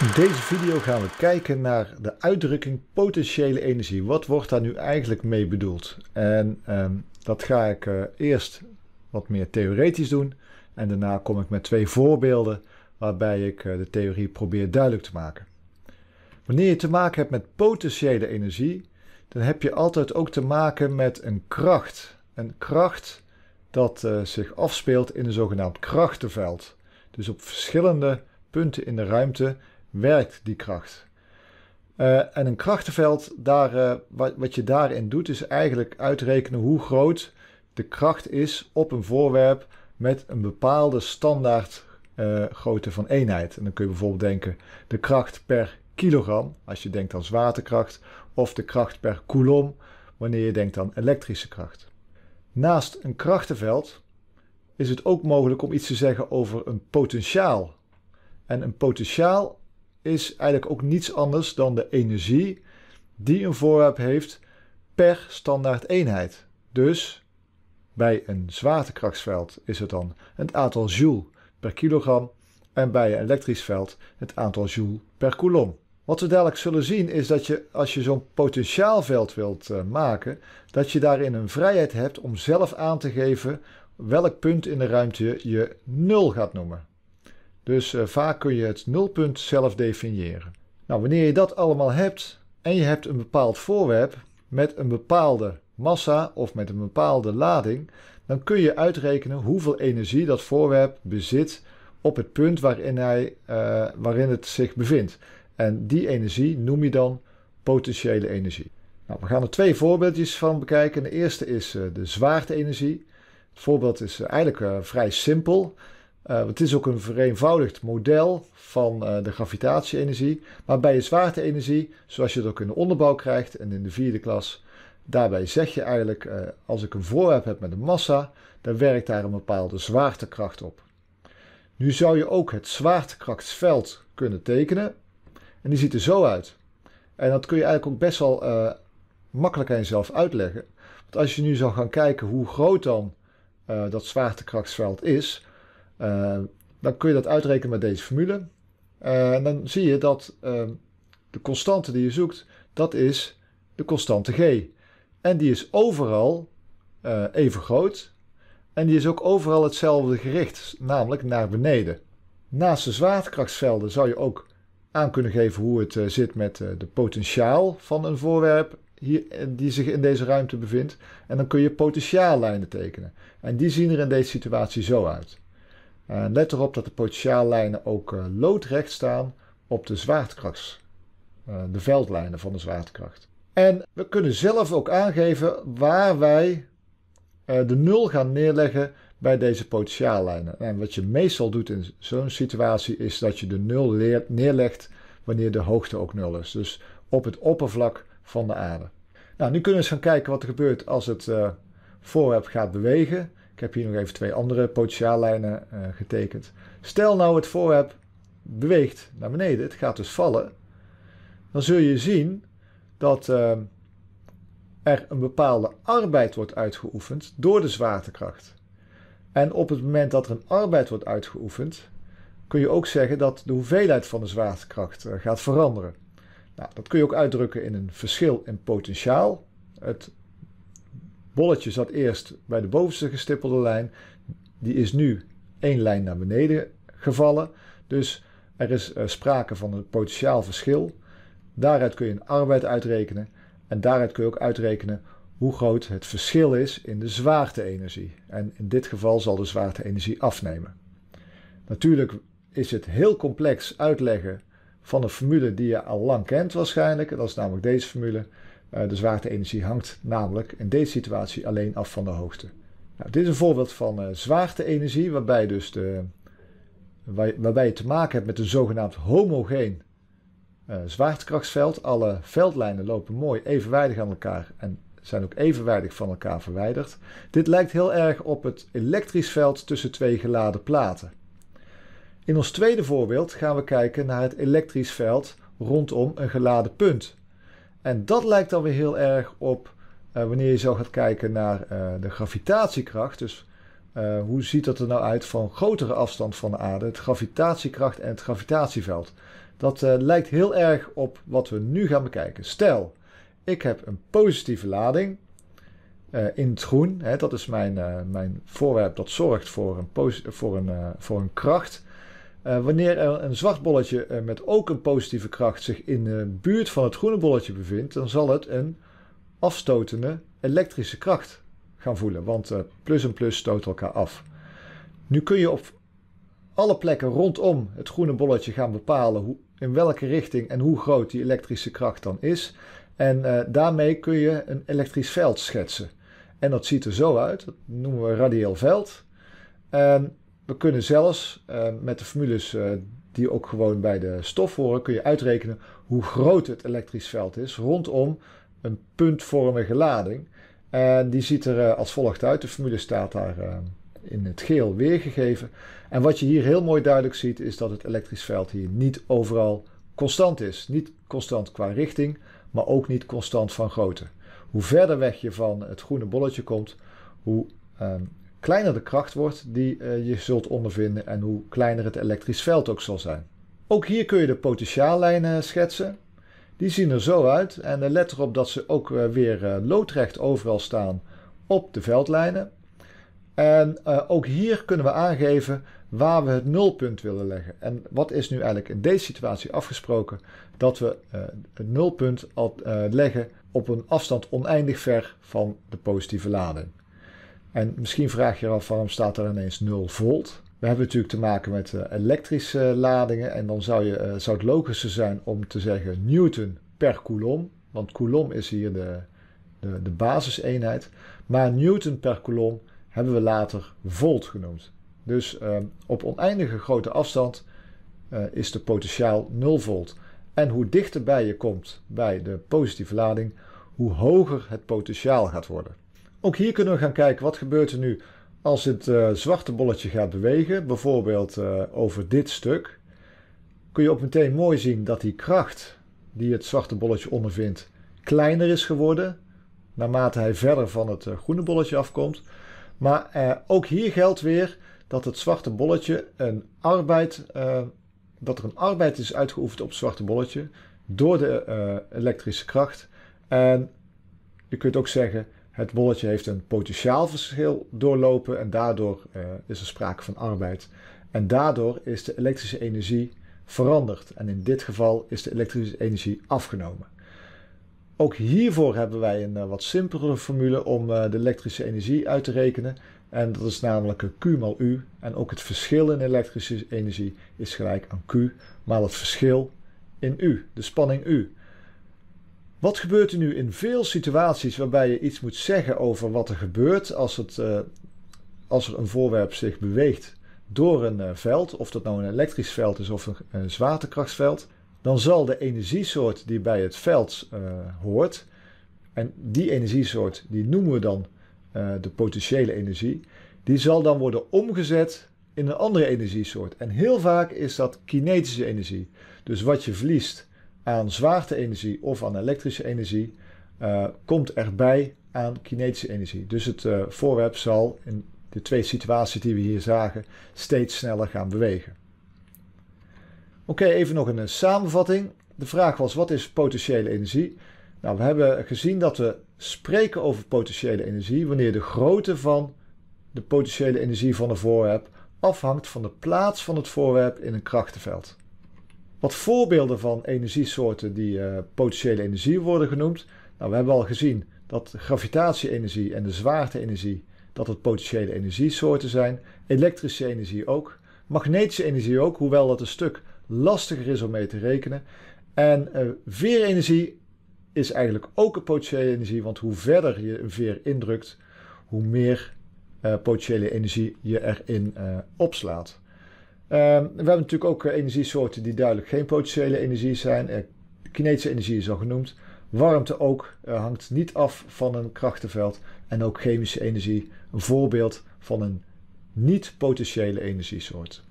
In deze video gaan we kijken naar de uitdrukking potentiële energie. Wat wordt daar nu eigenlijk mee bedoeld? En ehm, dat ga ik eh, eerst wat meer theoretisch doen. En daarna kom ik met twee voorbeelden waarbij ik eh, de theorie probeer duidelijk te maken. Wanneer je te maken hebt met potentiële energie, dan heb je altijd ook te maken met een kracht. Een kracht dat eh, zich afspeelt in een zogenaamd krachtenveld. Dus op verschillende punten in de ruimte werkt die kracht. Eh, en een krachtenveld, daar, eh, wat, wat, je daarin doet, is eigenlijk uitrekenen hoe groot de kracht is op een voorwerp met een bepaalde standaard eh, grootte van eenheid. En dan kun je bijvoorbeeld denken de kracht per kilogram, als je denkt aan zwaartekracht, of de kracht per coulomb, wanneer je denkt aan elektrische kracht. Naast een krachtenveld is het ook mogelijk om iets te zeggen over een potentiaal. En een potentiaal is eigenlijk ook niets anders dan de energie die een voorwerp heeft per standaard eenheid. Dus bij een zwaartekrachtsveld is het dan het aantal joule per kilogram en bij een elektrisch veld het aantal joule per coulomb. Wat we dadelijk zullen zien is dat je als je zo'n potentiaalveld wilt eh, maken, dat je daarin een vrijheid hebt om zelf aan te geven welk punt in de ruimte je nul gaat noemen. Dus eh, vaak kun je het nulpunt zelf definiëren. Nou, wanneer je dat allemaal hebt en je hebt een bepaald voorwerp met een bepaalde massa of met een bepaalde lading, dan kun je uitrekenen hoeveel energie dat voorwerp bezit op het punt waarin, hij, eh, waarin het zich bevindt. En die energie noem je dan potentiële energie. Nou, we gaan er twee voorbeeldjes van bekijken. De eerste is eh, de zwaartenergie. Het voorbeeld is eigenlijk vrij simpel. Eh, het is ook een vereenvoudigd model van eh, de gravitatieenergie, energie Maar bij de zwaarte zoals je het ook in de onderbouw krijgt en in de vierde klas, daarbij zeg je eigenlijk: eh, als ik een voorwerp heb met een massa, dan werkt daar een bepaalde zwaartekracht op. Nu zou je ook het zwaartekrachtsveld kunnen tekenen. En die ziet er zo uit. En dat kun je eigenlijk ook best wel makkelijk aan jezelf uitleggen. Want als je nu zou gaan kijken hoe groot dan dat zwaartekrachtsveld is eh, dan kun je dat uitrekenen met deze formule. Eh, en dan zie je dat ehm, de constante die je zoekt, dat is de constante g. En die is overal eh, even groot. En die is ook overal hetzelfde gericht, namelijk naar beneden. Naast de zwaartekrachtsvelden zou je ook aan kunnen geven hoe het zit met de potentiaal van een voorwerp hier, die zich in deze ruimte bevindt. En dan kun je potentiaallijnen tekenen. En die zien er in deze situatie zo uit. En eh, let erop dat de potentiaallijnen ook eh, loodrecht staan op de zwaartekracht. Eh, de veldlijnen van de zwaartekracht. En we kunnen zelf ook aangeven waar wij de nul gaan neerleggen bij deze potentiaallijnen. En wat je meestal doet in zo'n situatie is dat je de nul neerlegt wanneer de hoogte ook nul is. Dus op het oppervlak van de aarde. Nou, nu kunnen we eens gaan kijken wat er gebeurt als het voorwerp gaat bewegen. Ik heb hier nog even twee andere potentiaallijnen eh, getekend. Stel nou het voorwerp beweegt naar beneden, het gaat dus vallen. Dan zul je zien dat eh, er een bepaalde arbeid wordt uitgeoefend door de zwaartekracht. En op het moment dat er een arbeid wordt uitgeoefend, kun je ook zeggen dat de hoeveelheid van de zwaartekracht eh, gaat veranderen. Nou, dat kun je ook uitdrukken in een verschil in potentiaal. Het bolletje zat eerst bij de bovenste gestippelde lijn. Die is nu één lijn naar beneden gevallen. Dus er is eh, sprake van een potentiaal verschil. Daaruit kun je een arbeid uitrekenen. En daaruit kun je ook uitrekenen hoe groot het verschil is in de zwaarte-energie. En in dit geval zal de zwaarte-energie afnemen. Natuurlijk is het heel complex uitleggen van een formule die je al lang kent waarschijnlijk. Dat is namelijk deze formule. Eh, de zwaarte-energie hangt namelijk in deze situatie alleen af van de hoogte. Nou, dit is een voorbeeld van eh, zwaarte waarbij, dus de, waarbij je te maken hebt met een zogenaamd homogeen eh, zwaartekrachtsveld. Alle veldlijnen lopen mooi evenwijdig aan elkaar en zijn ook evenwijdig van elkaar verwijderd. Dit lijkt heel erg op het elektrisch veld tussen twee geladen platen. In ons tweede voorbeeld gaan we kijken naar het elektrisch veld rondom een geladen punt. En dat lijkt dan weer heel erg op eh, wanneer je zo gaat kijken naar eh, de gravitatiekracht. Dus eh, hoe ziet dat er nou uit van grotere afstand van de aarde? Het gravitatiekracht en het gravitatieveld. Dat lijkt heel erg op wat we nu gaan bekijken. Stel, ik heb een positieve lading in het groen. Hè, dat is mijn, mijn voorwerp dat zorgt voor een, voor een, voor een kracht. Eh, wanneer er een zwart bolletje eh, met ook een positieve kracht zich in de buurt van het groene bolletje bevindt, dan zal het een afstotende elektrische kracht gaan voelen. Want eh, plus en plus stoten elkaar af. Nu kun je op alle plekken rondom het groene bolletje gaan bepalen hoe, in welke richting en hoe groot die elektrische kracht dan is. En daarmee kun je een elektrisch veld schetsen. En dat ziet er zo uit, dat noemen we radiaal veld. En we kunnen zelfs eh, met de formules eh, die ook gewoon bij de stof horen, kun je uitrekenen hoe groot het elektrisch veld is rondom een puntvormige lading. En die ziet er eh, als volgt uit. De formule staat daar in het geel weergegeven. En wat je hier heel mooi duidelijk ziet, is dat het elektrisch veld hier niet overal constant is. Niet constant qua richting, maar ook niet constant van grootte. Hoe verder weg je van het groene bolletje komt, hoe um, kleiner de kracht wordt die eh, je zult ondervinden en hoe kleiner het elektrisch veld ook zal zijn. Ook hier kun je de potentiaallijnen schetsen. Die zien er zo uit en let erop dat ze ook eh, weer eh, loodrecht overal staan op de veldlijnen. En ook hier kunnen we aangeven waar we het nulpunt willen leggen. En wat is nu eigenlijk in deze situatie afgesproken? Dat we het nulpunt al, leggen op een afstand oneindig ver van de positieve lading. En misschien vraag je je af waarom staat er ineens 0 volt. We hebben natuurlijk te maken met eh, elektrische eh, ladingen. En dan zou, je, eh, zou het logischer zijn om te zeggen Newton per coulomb. Want coulomb is hier de, de, de basiseenheid. Maar Newton per coulomb hebben we later volt genoemd. Dus ehm, op oneindige grote afstand is de potentiaal 0 volt. En hoe dichterbij je komt bij de positieve lading, hoe hoger het potentiaal gaat worden. Ook hier kunnen we gaan kijken wat gebeurt er nu als het eh, zwarte bolletje gaat bewegen. Bijvoorbeeld eh, over dit stuk. Kun je ook meteen mooi zien dat die kracht die het zwarte bolletje ondervindt kleiner is geworden. Naarmate hij verder van het eh, groene bolletje afkomt. Maar ook hier geldt weer dat het zwarte bolletje een arbeid, dat er een arbeid is uitgeoefend op het zwarte bolletje door de elektrische kracht. En je kunt ook zeggen het bolletje heeft een potentiaalverschil doorlopen en daardoor eh, is er sprake van arbeid. En daardoor is de elektrische energie veranderd. En in dit geval is de elektrische energie afgenomen. Ook hiervoor hebben wij een eh, wat simpelere formule om eh, de elektrische energie uit te rekenen. En dat is namelijk Q maal U. En ook het verschil in elektrische energie is gelijk aan Q maal het verschil in U, de spanning U. Wat gebeurt er nu in veel situaties waarbij je iets moet zeggen over wat er gebeurt als, het, eh, als er een voorwerp zich beweegt door een eh, veld, of dat nou een elektrisch veld is of een, een zwaartekrachtsveld, dan zal de energiesoort die bij het veld eh, hoort, en die energiesoort die noemen we dan de potentiële energie, die zal dan worden omgezet in een andere energiesoort. En heel vaak is dat kinetische energie. Dus wat je verliest aan zwaarte-energie of aan elektrische energie uh, komt erbij aan kinetische energie. Dus het eh, voorwerp zal in de twee situaties die we hier zagen steeds sneller gaan bewegen. Oké, even nog een samenvatting. De vraag was: wat is potentiële energie? Nou, we hebben gezien dat we spreken over potentiële energie wanneer de grootte van de potentiële energie van een voorwerp afhangt van de plaats van het voorwerp in een krachtenveld. Wat voorbeelden van energiesoorten die eh, potentiële energie worden genoemd. Nou, we hebben al gezien dat gravitatie-energie en de zwaarte-energie dat het potentiële energiesoorten zijn. Elektrische energie ook. Magnetische energie ook, hoewel dat een stuk lastiger is om mee te rekenen. En uh, veerenergie is eigenlijk ook een potentiële energie, want hoe verder je een veer indrukt, hoe meer eh, potentiële energie je erin opslaat. Ehm, we hebben natuurlijk ook eh, energiesoorten die duidelijk geen potentiële energie zijn. kinetische eh, energie is al genoemd. Warmte ook eh, hangt niet af van een krachtenveld. En ook chemische energie, een voorbeeld van een niet-potentiële energiesoort.